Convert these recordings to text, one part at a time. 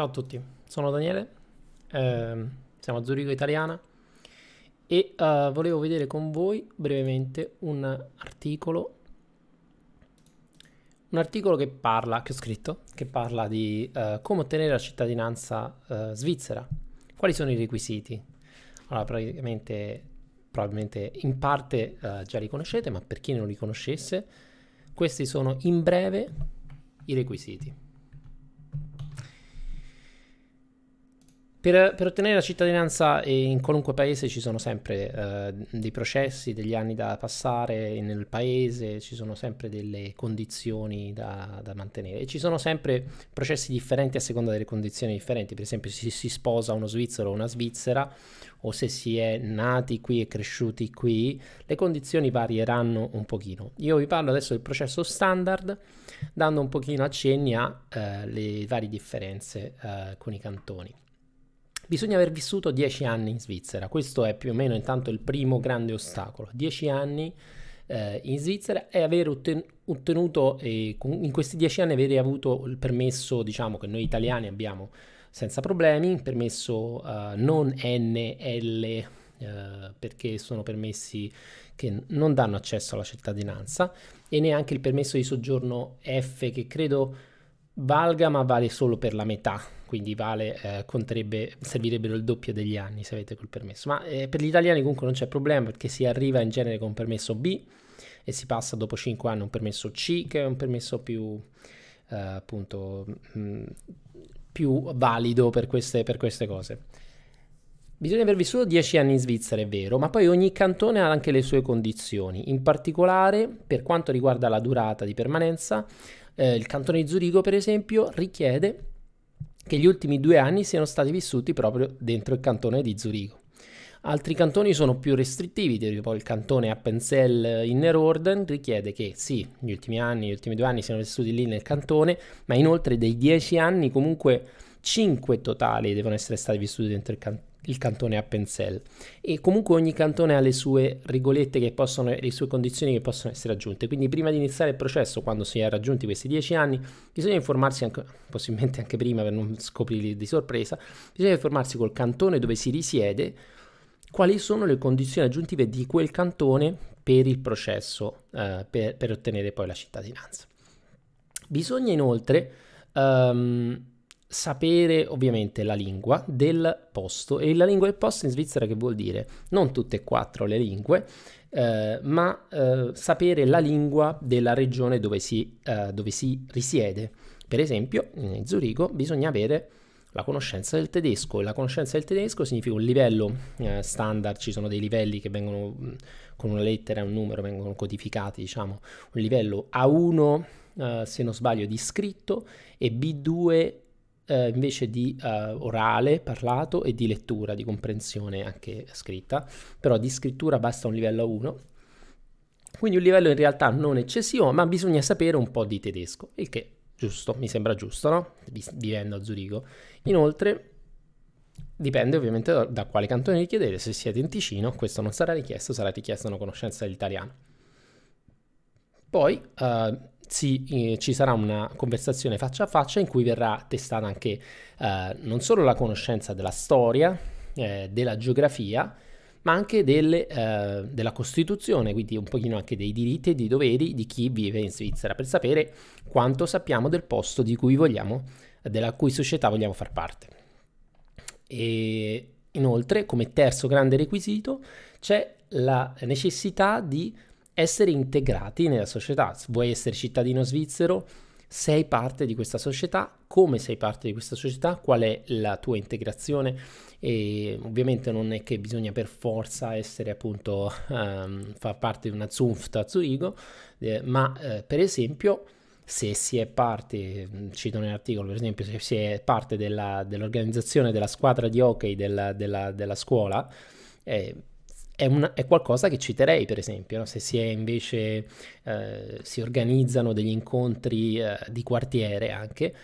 Ciao a tutti, sono Daniele, ehm, siamo a Zurigo Italiana e eh, volevo vedere con voi brevemente un articolo, un articolo che parla, che ho scritto, che parla di eh, come ottenere la cittadinanza eh, svizzera, quali sono i requisiti. Allora, praticamente, probabilmente in parte eh, già li conoscete, ma per chi non li conoscesse, questi sono in breve i requisiti. Per, per, ottenere la cittadinanza in qualunque paese ci sono sempre eh, dei processi, degli anni da passare nel paese, ci sono sempre delle condizioni da, da mantenere e ci sono sempre processi differenti a seconda delle condizioni differenti, per esempio se si sposa uno svizzero o una svizzera o se si è nati qui e cresciuti qui, le condizioni varieranno un pochino. Io vi parlo adesso del processo standard dando un pochino accenni alle eh, varie differenze eh, con i cantoni. Bisogna aver vissuto 10 anni in Svizzera, questo è più o meno intanto il primo grande ostacolo. 10 anni eh, in Svizzera e aver ottenuto, eh, in questi 10 anni avere avuto il permesso, diciamo che noi italiani abbiamo senza problemi, permesso eh, non NL eh, perché sono permessi che non danno accesso alla cittadinanza e neanche il permesso di soggiorno F che credo valga ma vale solo per la metà quindi vale, eh, conterebbe, servirebbero il doppio degli anni se avete quel permesso. Ma eh, per gli italiani comunque non c'è problema perché si arriva in genere con un permesso B e si passa dopo 5 anni a un permesso C che è un permesso più, eh, appunto, mh, mm, più valido per queste, per queste cose. Bisogna aver vissuto 10 anni in Svizzera, è vero, ma poi ogni cantone ha anche le sue condizioni. In particolare, per quanto riguarda la durata di permanenza, eh, il cantone di Zurigo, per esempio, richiede che gli ultimi due anni siano stati vissuti proprio dentro il cantone di Zurigo. Altri cantoni sono più restrittivi, tipo il cantone Appenzell Innerorden richiede che sì, gli ultimi anni, gli ultimi due anni siano vissuti lì nel cantone, ma inoltre dei dieci anni comunque cinque totali devono essere stati vissuti dentro il cantone il cantone Appenzell e comunque ogni cantone ha le sue regolette che possono, le sue condizioni che possono essere aggiunte quindi prima di iniziare il processo quando si è raggiunti questi 10 anni bisogna informarsi anche, possibilmente anche prima per non scoprirli di sorpresa bisogna informarsi col cantone dove si risiede quali sono le condizioni aggiuntive di quel cantone per il processo eh, per, per, ottenere poi la cittadinanza bisogna inoltre um, sapere ovviamente la lingua del posto e la lingua del posto in Svizzera che vuol dire non tutte e quattro le lingue eh, ma eh, sapere la lingua della regione dove si, eh, dove si risiede per esempio in Zurigo bisogna avere la conoscenza del tedesco e la conoscenza del tedesco significa un livello eh, standard ci sono dei livelli che vengono mm, con una lettera e un numero vengono codificati diciamo un livello A1 eh, se non sbaglio di scritto e B2 eh, invece di eh, orale parlato e di lettura, di comprensione anche scritta, però di scrittura basta un livello 1. Quindi un livello in realtà non eccessivo, ma bisogna sapere un po' di tedesco, il che giusto, mi sembra giusto, no? Vivendo a Zurigo. Inoltre Dipende ovviamente da, da, quale cantone richiedete, se siete in Ticino questo non sarà richiesto, sarà richiesta una conoscenza dell'italiano. Poi eh, si, eh, ci sarà una conversazione faccia a faccia in cui verrà testata anche eh, non solo la conoscenza della storia, eh, della geografia, ma anche delle, eh, della Costituzione, quindi un pochino anche dei diritti e dei doveri di chi vive in Svizzera, per sapere quanto sappiamo del posto di cui vogliamo, della cui società vogliamo far parte. E inoltre, come terzo grande requisito, c'è la necessità di essere integrati nella società. vuoi essere cittadino svizzero? Sei parte di questa società? Come sei parte di questa società? Qual è la tua integrazione? E ovviamente non è che bisogna per forza essere appunto um, far parte di una Zunfta Zurigo, eh, ma eh, per esempio se si è parte, mm, cito nell'articolo per esempio, se si è parte della, dell'organizzazione della squadra di hockey della, della, della scuola, eh, è, una, è, qualcosa che citerei, per esempio, no? se si è invece eh, si organizzano degli incontri eh, di quartiere anche,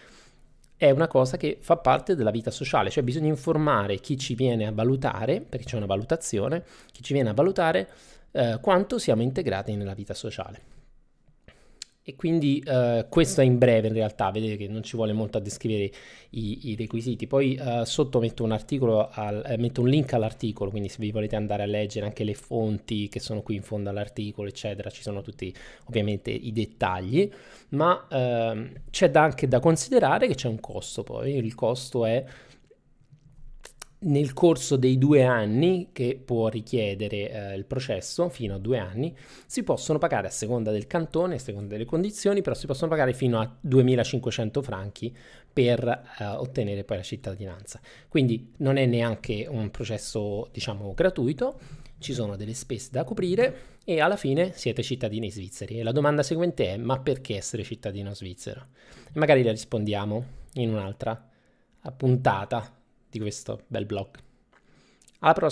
è una cosa che fa parte della vita sociale, cioè bisogna informare chi ci viene a valutare, perché c'è una valutazione, chi ci viene a valutare eh, quanto siamo integrati nella vita sociale. E quindi eh, questo è in breve in realtà, vedete che non ci vuole molto a descrivere i, i requisiti. Poi eh, sotto metto un, al, eh, metto un link all'articolo, quindi se vi volete andare a leggere anche le fonti che sono qui in fondo all'articolo, eccetera, ci sono tutti ovviamente i dettagli, ma ehm, c'è da anche da considerare che c'è un costo poi, il costo è nel corso dei due anni che può richiedere eh, il processo, fino a due anni, si possono pagare a seconda del cantone, a seconda delle condizioni, però si possono pagare fino a 2500 franchi per eh, ottenere poi la cittadinanza. Quindi non è neanche un processo, diciamo, gratuito, ci sono delle spese da coprire e alla fine siete cittadini svizzeri. E la domanda seguente è, ma perché essere cittadino svizzero? E magari la rispondiamo in un'altra puntata di questo bel blog. Alla prossima!